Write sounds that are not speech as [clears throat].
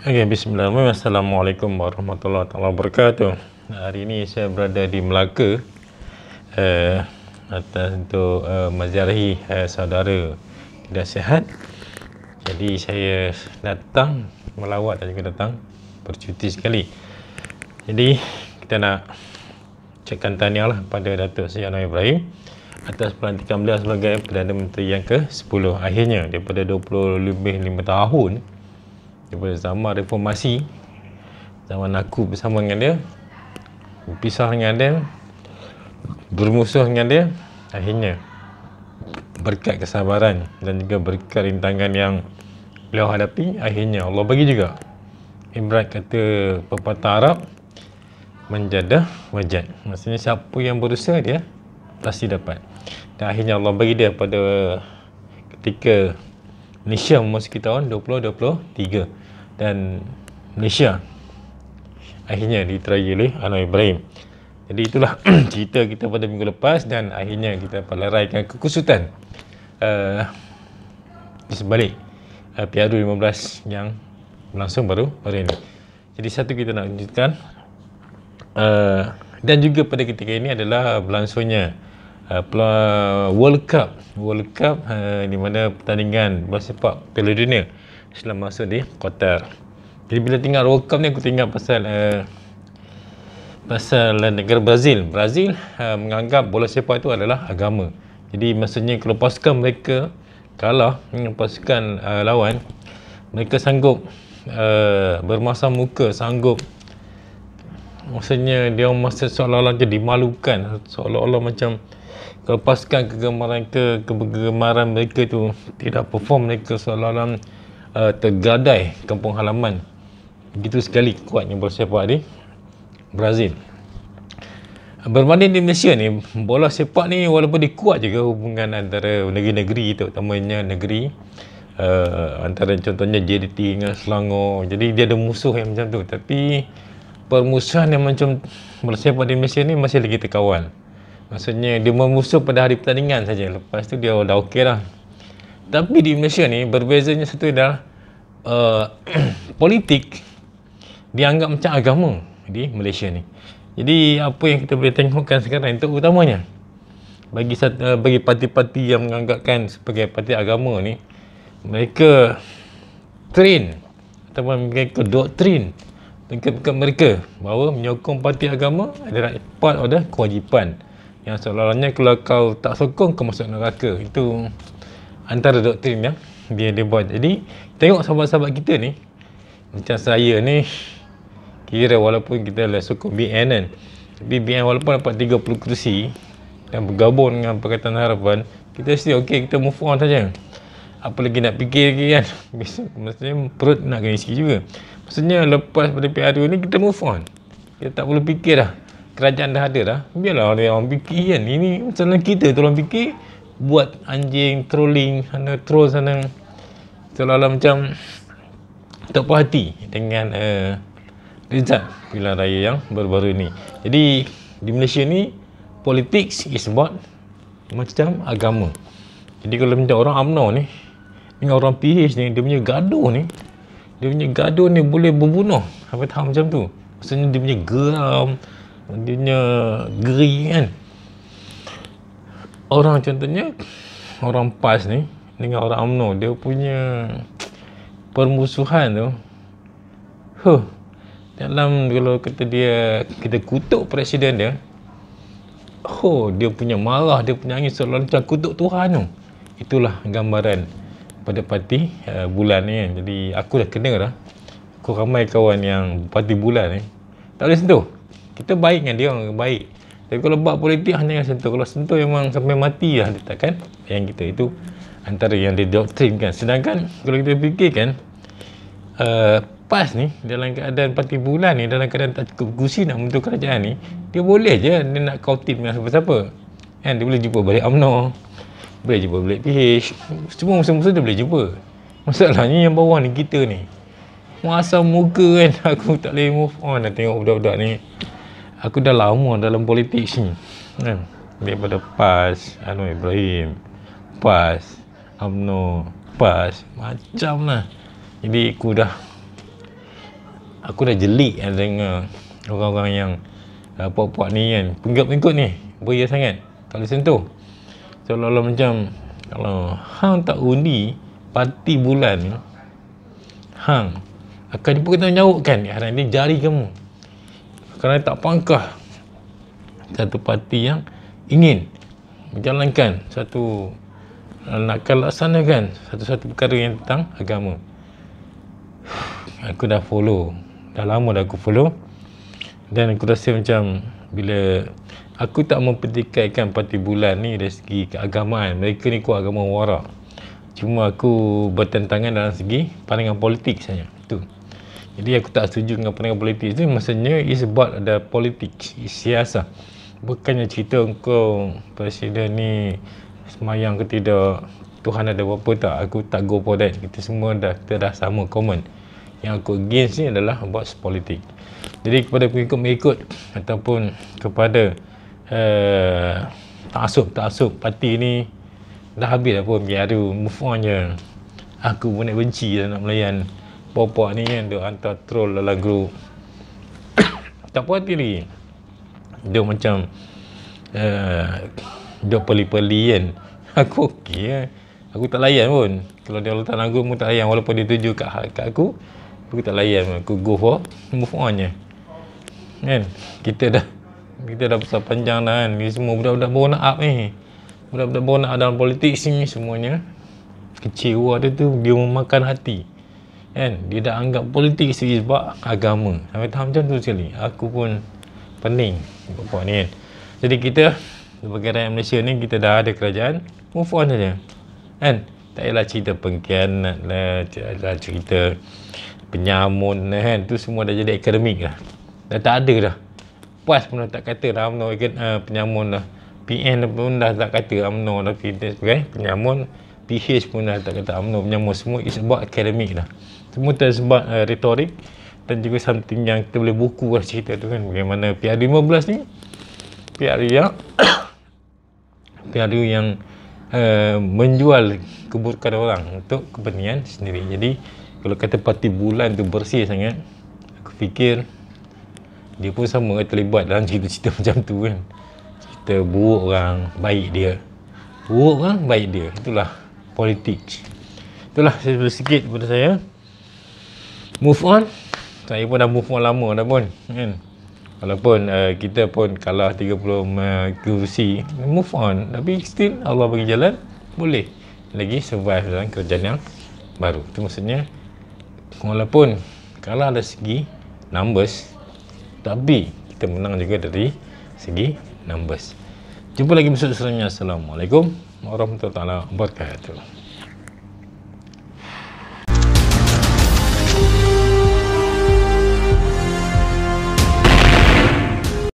Okay, bismillahirrahmanirrahim. Assalamualaikum warahmatullahi wabarakatuh. Hari ini saya berada di Melaka uh, atas untuk uh, eh, menziarahi uh, eh, saudara tidak sihat. Jadi saya datang melawat dan juga datang bercuti sekali. Jadi kita nak ucapkan tanya lah pada Datuk Seri Ibrahim atas pelantikan beliau sebagai Perdana Menteri yang ke-10 akhirnya daripada 20 lebih 5 tahun daripada zaman reformasi zaman aku bersama dengan dia berpisah dengan dia bermusuh dengan dia akhirnya berkat kesabaran dan juga berkat rintangan yang beliau hadapi akhirnya Allah bagi juga Imran kata pepatah Arab menjadah wajad maksudnya siapa yang berusaha dia pasti dapat dan akhirnya Allah bagi dia pada ketika Malaysia memasuki tahun 2023 dan Malaysia akhirnya diteraya oleh Anwar Ibrahim. Jadi itulah [clears throat] cerita kita pada minggu lepas dan akhirnya kita palaraikan kekusutan uh, eh, di sebalik uh, PRU 15 yang berlangsung baru hari ini. Jadi satu kita nak lanjutkan uh, dan juga pada ketika ini adalah berlangsungnya uh, World Cup World Cup uh, di mana pertandingan bola sepak Piala Dunia Islam masuk di Qatar. Jadi bila tengok World Cup ni aku tengok pasal uh, pasal negara Brazil. Brazil uh, menganggap bola sepak itu adalah agama. Jadi maksudnya kalau pasukan mereka kalah dengan hmm, pasukan uh, lawan mereka sanggup uh, bermasam muka sanggup maksudnya dia masa seolah-olah jadi malukan seolah-olah macam lepaskan kegemaran ke kegemaran mereka tu tidak perform mereka seolah-olah uh, tergadai kampung halaman begitu sekali kuatnya bola sepak ni Brazil Berbanding di Malaysia ni, bola sepak ni walaupun dia kuat juga hubungan antara negeri-negeri terutamanya negeri uh, antara contohnya JDT dengan Selangor. Jadi dia ada musuh yang macam tu. Tapi permusuhan yang macam bersepak pada Malaysia ni masih lagi terkawal maksudnya dia memusuh pada hari pertandingan saja lepas tu dia dah okey lah tapi di Malaysia ni berbezanya satu adalah uh, [clears throat] politik dianggap macam agama di Malaysia ni jadi apa yang kita boleh tengokkan sekarang itu utamanya bagi satu, uh, eh, bagi parti-parti yang menganggapkan sebagai parti agama ni mereka train ataupun mereka doktrin dekat mereka bahawa menyokong parti agama adalah part of the kewajipan yang seolah-olahnya kalau kau tak sokong kau masuk neraka itu antara doktrin yang dia dia buat jadi tengok sahabat-sahabat kita ni macam saya ni kira walaupun kita lah sokong BN kan tapi BN walaupun dapat 30 kerusi dan bergabung dengan Pakatan Harapan kita still ok kita move on saja apa lagi nak fikir lagi kan [laughs] maksudnya perut nak kena isi juga maksudnya lepas pada PRU ni kita move on kita tak perlu fikir dah kerajaan dah ada dah biarlah orang yang fikir kan ini macam mana kita tolong fikir buat anjing trolling sana troll sana seolah macam tak puas hati dengan uh, result pilihan raya yang baru-baru ni jadi di Malaysia ni politics is about macam agama jadi kalau macam orang UMNO ni dengan orang PH ni dia punya gaduh ni dia punya gaduh ni boleh berbunuh sampai tahap macam tu maksudnya dia punya geram dia punya geri kan orang contohnya orang PAS ni dengan orang UMNO dia punya permusuhan tu huh dalam kalau kata dia kita kutuk presiden dia oh dia punya marah dia punya angin seolah-olah kutuk Tuhan tu itulah gambaran pada parti uh, bulan ni kan. Jadi aku dah kena dah. Kau ramai kawan yang parti bulan ni. Tak boleh sentuh. Kita baik dengan dia orang baik. Tapi kalau bab politik hanya yang sentuh. Kalau sentuh memang sampai mati lah dia takkan. Yang kita itu antara yang dia doktrin kan. Sedangkan kalau kita fikirkan uh, PAS ni dalam keadaan parti bulan ni dalam keadaan tak cukup kursi nak membentuk kerajaan ni dia boleh je dia nak kautip dengan siapa-siapa kan dia boleh jumpa balik UMNO boleh jumpa black PH semua musim-musim dia boleh jumpa masalahnya yang bawah ni kita ni masa muka kan [laughs] aku tak boleh move on dah tengok budak-budak ni aku dah lama dalam politik ni kan pada PAS Anu Ibrahim PAS UMNO PAS macam lah jadi aku dah aku dah jelik kan dengan orang-orang yang uh, puak-puak ni kan pengikut-pengikut ni beria sangat tak boleh sentuh seolah-olah macam kalau hang tak undi parti bulan hang akan dipukul nyawuk kan kerana dia jari kamu kerana tak pangkah satu parti yang ingin menjalankan satu eh, nak laksanakan satu-satu perkara yang tentang agama aku dah follow dah lama dah aku follow dan aku rasa macam bila aku tak mempertikaikan parti bulan ni dari segi keagamaan mereka ni kuat agama warak cuma aku bertentangan dalam segi pandangan politik saja tu jadi aku tak setuju dengan pandangan politik tu maksudnya is about ada politik siasah bukannya cerita engkau presiden ni semayang ke tidak Tuhan ada apa-apa tak aku tak go for that kita semua dah kita dah sama common yang aku against ni adalah about politik jadi kepada pengikut-pengikut ataupun kepada Eh, tak taksub parti ni Dah habis dah pun Biar tu move on je Aku pun nak benci lah nak melayan Popok ni kan Dia hantar troll dalam grup [coughs] Tak puas hati lagi Dia macam uh, eh, Dia peli-peli kan [laughs] Aku okey kan Aku tak layan pun Kalau dia letak lagu, grup pun tak layan Walaupun dia tuju kat, kat aku Aku tak layan Aku go for move on je Kan Kita dah kita dah besar panjang dah kan ni semua budak-budak nak up ni budak-budak born up dalam politik sini semuanya kecewa dia tu dia memakan hati kan dia dah anggap politik sini sebab agama sampai tahap macam tu sekali aku pun pening apa ni kan jadi kita sebagai rakyat Malaysia ni kita dah ada kerajaan move on saja kan tak ialah cerita pengkhianat lah tak ialah cerita penyamun lah kan tu semua dah jadi akademik lah dah tak ada dah PAS pun dah tak kata dah UMNO uh, eh, penyamun lah. PN pun dah tak kata UMNO dah okay? penyamun PH pun dah tak kata UMNO penyamun semua is about akademik lah semua tu sebab uh, eh, retorik dan juga something yang kita boleh buku lah cerita tu kan bagaimana PR15 ni PR yang [coughs] PR yang uh, menjual keburukan orang untuk kepentingan sendiri jadi kalau kata parti bulan tu bersih sangat aku fikir dia pun sama terlibat dalam cerita-cerita [laughs] macam tu kan cerita buruk orang baik dia buruk orang baik dia itulah politik itulah sikit pada saya move on saya pun dah move on lama dah pun kan walaupun uh, kita pun kalah 30 uh, kursi move on tapi still Allah bagi jalan boleh lagi survive dalam kerja yang baru itu maksudnya walaupun kalah dari segi numbers tapi kita menang juga dari segi numbers jumpa lagi besok seterusnya assalamualaikum warahmatullahi wabarakatuh